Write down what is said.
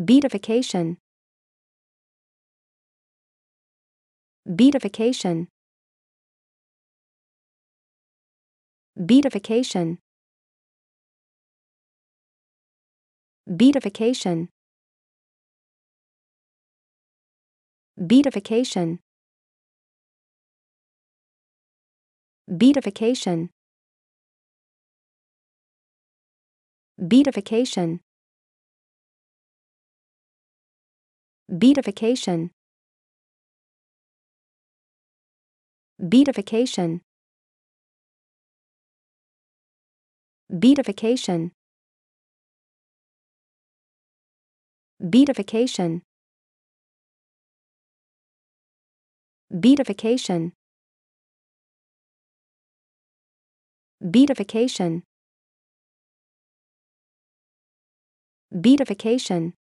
Beatification. Beatification. Beatification. Beatification. Beatification. Beatification. Beatification. Beatification. Beatification. Beatification. Beatification. Beatification. Beatification. Beatification.